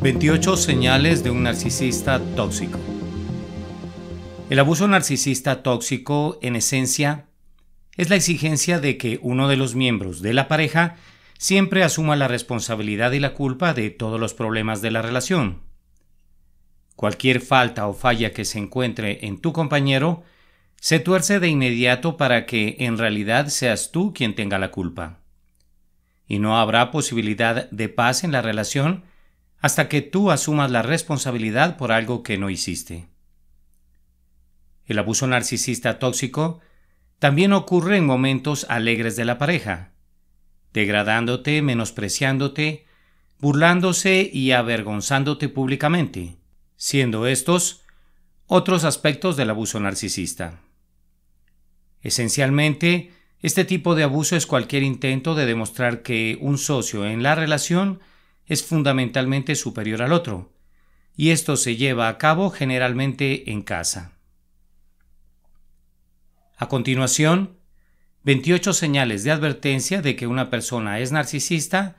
28 señales de un narcisista tóxico. El abuso narcisista tóxico, en esencia, es la exigencia de que uno de los miembros de la pareja siempre asuma la responsabilidad y la culpa de todos los problemas de la relación. Cualquier falta o falla que se encuentre en tu compañero se tuerce de inmediato para que en realidad seas tú quien tenga la culpa. Y no habrá posibilidad de paz en la relación hasta que tú asumas la responsabilidad por algo que no hiciste. El abuso narcisista tóxico también ocurre en momentos alegres de la pareja, degradándote, menospreciándote, burlándose y avergonzándote públicamente, siendo estos otros aspectos del abuso narcisista. Esencialmente, este tipo de abuso es cualquier intento de demostrar que un socio en la relación es fundamentalmente superior al otro, y esto se lleva a cabo generalmente en casa. A continuación, 28 señales de advertencia de que una persona es narcisista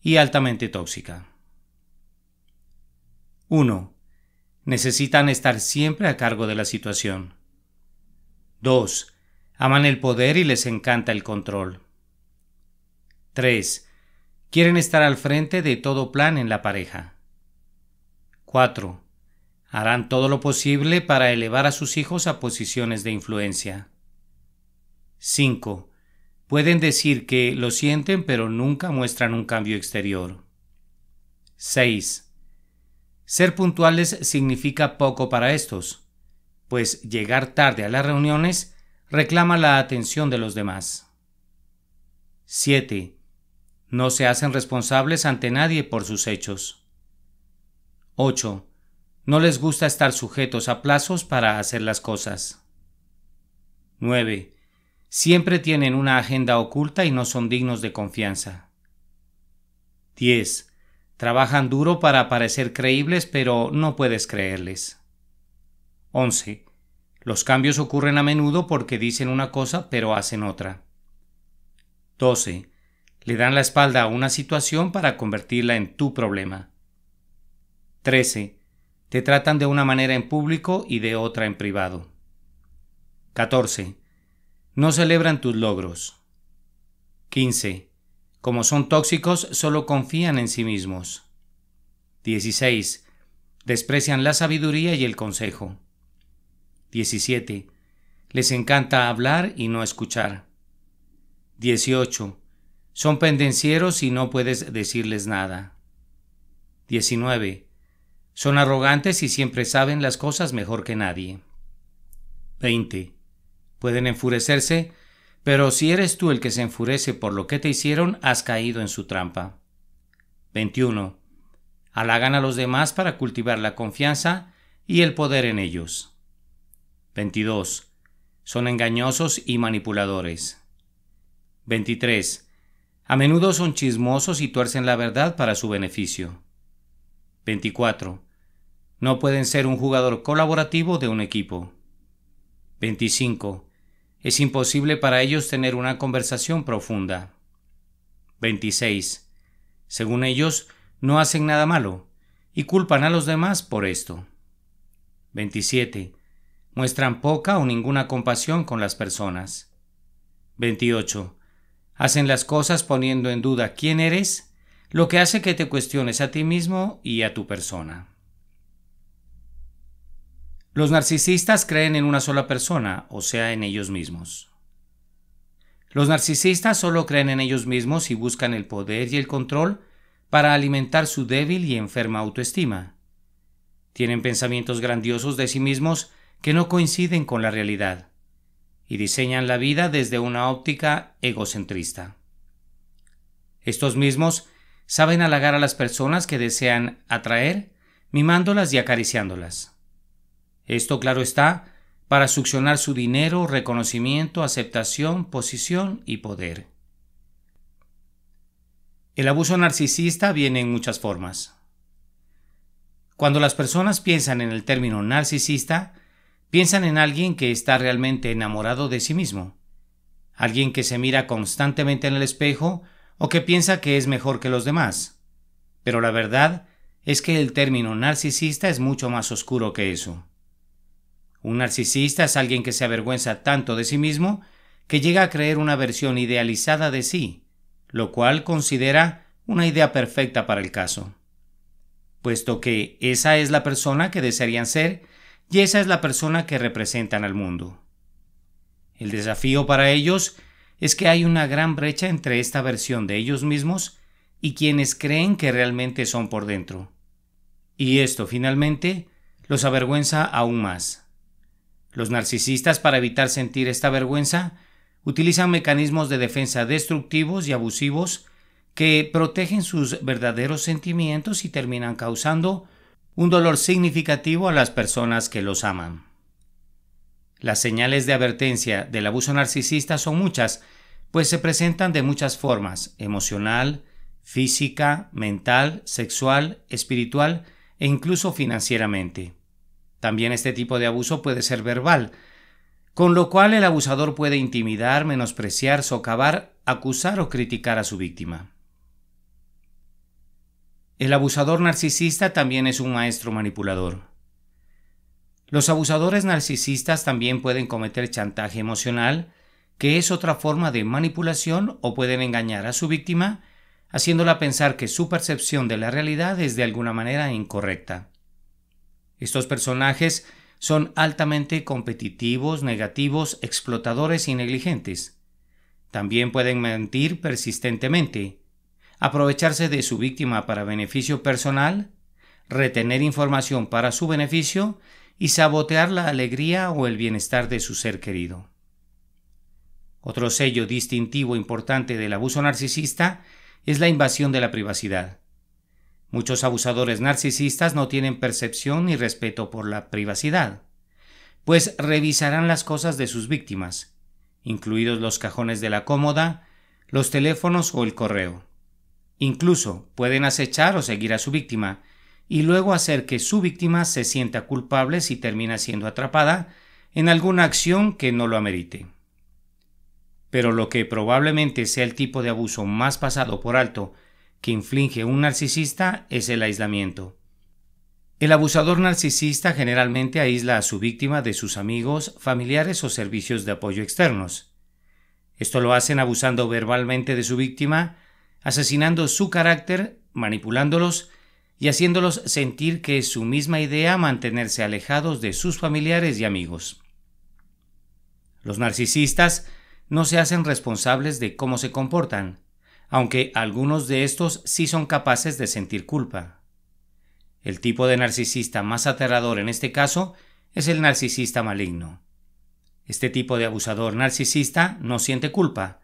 y altamente tóxica. 1. Necesitan estar siempre a cargo de la situación. 2. Aman el poder y les encanta el control. 3. Quieren estar al frente de todo plan en la pareja. 4. Harán todo lo posible para elevar a sus hijos a posiciones de influencia. 5. Pueden decir que lo sienten pero nunca muestran un cambio exterior. 6. Ser puntuales significa poco para estos, pues llegar tarde a las reuniones reclama la atención de los demás. 7. No se hacen responsables ante nadie por sus hechos. 8. No les gusta estar sujetos a plazos para hacer las cosas. 9. Siempre tienen una agenda oculta y no son dignos de confianza. 10. Trabajan duro para parecer creíbles, pero no puedes creerles. 11. Los cambios ocurren a menudo porque dicen una cosa, pero hacen otra. 12 le dan la espalda a una situación para convertirla en tu problema. 13. Te tratan de una manera en público y de otra en privado. 14. No celebran tus logros. 15. Como son tóxicos, solo confían en sí mismos. 16. Desprecian la sabiduría y el consejo. 17. Les encanta hablar y no escuchar. 18 son pendencieros y no puedes decirles nada. 19. Son arrogantes y siempre saben las cosas mejor que nadie. 20. Pueden enfurecerse, pero si eres tú el que se enfurece por lo que te hicieron, has caído en su trampa. 21. Halagan a los demás para cultivar la confianza y el poder en ellos. 22. Son engañosos y manipuladores. 23. A menudo son chismosos y tuercen la verdad para su beneficio. 24. No pueden ser un jugador colaborativo de un equipo. 25. Es imposible para ellos tener una conversación profunda. 26. Según ellos, no hacen nada malo y culpan a los demás por esto. 27. Muestran poca o ninguna compasión con las personas. 28. Hacen las cosas poniendo en duda quién eres, lo que hace que te cuestiones a ti mismo y a tu persona. Los narcisistas creen en una sola persona, o sea, en ellos mismos. Los narcisistas solo creen en ellos mismos y buscan el poder y el control para alimentar su débil y enferma autoestima. Tienen pensamientos grandiosos de sí mismos que no coinciden con la realidad y diseñan la vida desde una óptica egocentrista. Estos mismos saben halagar a las personas que desean atraer, mimándolas y acariciándolas. Esto, claro está, para succionar su dinero, reconocimiento, aceptación, posición y poder. El abuso narcisista viene en muchas formas. Cuando las personas piensan en el término narcisista, Piensan en alguien que está realmente enamorado de sí mismo, alguien que se mira constantemente en el espejo o que piensa que es mejor que los demás. Pero la verdad es que el término narcisista es mucho más oscuro que eso. Un narcisista es alguien que se avergüenza tanto de sí mismo que llega a creer una versión idealizada de sí, lo cual considera una idea perfecta para el caso. Puesto que esa es la persona que desearían ser, y esa es la persona que representan al mundo. El desafío para ellos es que hay una gran brecha entre esta versión de ellos mismos y quienes creen que realmente son por dentro. Y esto finalmente los avergüenza aún más. Los narcisistas para evitar sentir esta vergüenza utilizan mecanismos de defensa destructivos y abusivos que protegen sus verdaderos sentimientos y terminan causando un dolor significativo a las personas que los aman. Las señales de advertencia del abuso narcisista son muchas, pues se presentan de muchas formas, emocional, física, mental, sexual, espiritual e incluso financieramente. También este tipo de abuso puede ser verbal, con lo cual el abusador puede intimidar, menospreciar, socavar, acusar o criticar a su víctima. El abusador narcisista también es un maestro manipulador. Los abusadores narcisistas también pueden cometer chantaje emocional, que es otra forma de manipulación o pueden engañar a su víctima, haciéndola pensar que su percepción de la realidad es de alguna manera incorrecta. Estos personajes son altamente competitivos, negativos, explotadores y negligentes. También pueden mentir persistentemente, aprovecharse de su víctima para beneficio personal, retener información para su beneficio y sabotear la alegría o el bienestar de su ser querido. Otro sello distintivo importante del abuso narcisista es la invasión de la privacidad. Muchos abusadores narcisistas no tienen percepción ni respeto por la privacidad, pues revisarán las cosas de sus víctimas, incluidos los cajones de la cómoda, los teléfonos o el correo. Incluso pueden acechar o seguir a su víctima, y luego hacer que su víctima se sienta culpable si termina siendo atrapada en alguna acción que no lo amerite. Pero lo que probablemente sea el tipo de abuso más pasado por alto que inflige un narcisista es el aislamiento. El abusador narcisista generalmente aísla a su víctima de sus amigos, familiares o servicios de apoyo externos. Esto lo hacen abusando verbalmente de su víctima asesinando su carácter, manipulándolos y haciéndolos sentir que es su misma idea mantenerse alejados de sus familiares y amigos. Los narcisistas no se hacen responsables de cómo se comportan, aunque algunos de estos sí son capaces de sentir culpa. El tipo de narcisista más aterrador en este caso es el narcisista maligno. Este tipo de abusador narcisista no siente culpa,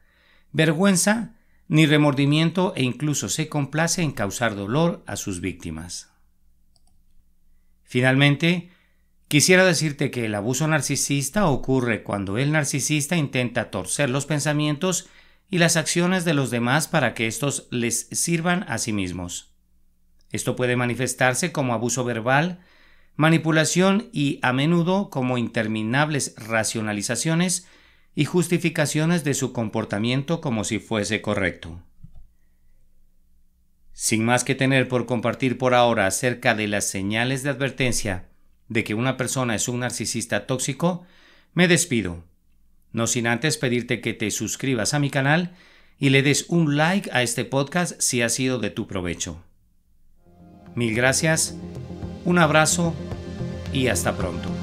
vergüenza ni remordimiento e incluso se complace en causar dolor a sus víctimas. Finalmente, quisiera decirte que el abuso narcisista ocurre cuando el narcisista intenta torcer los pensamientos y las acciones de los demás para que estos les sirvan a sí mismos. Esto puede manifestarse como abuso verbal, manipulación y a menudo como interminables racionalizaciones y justificaciones de su comportamiento como si fuese correcto. Sin más que tener por compartir por ahora acerca de las señales de advertencia de que una persona es un narcisista tóxico, me despido, no sin antes pedirte que te suscribas a mi canal y le des un like a este podcast si ha sido de tu provecho. Mil gracias, un abrazo y hasta pronto.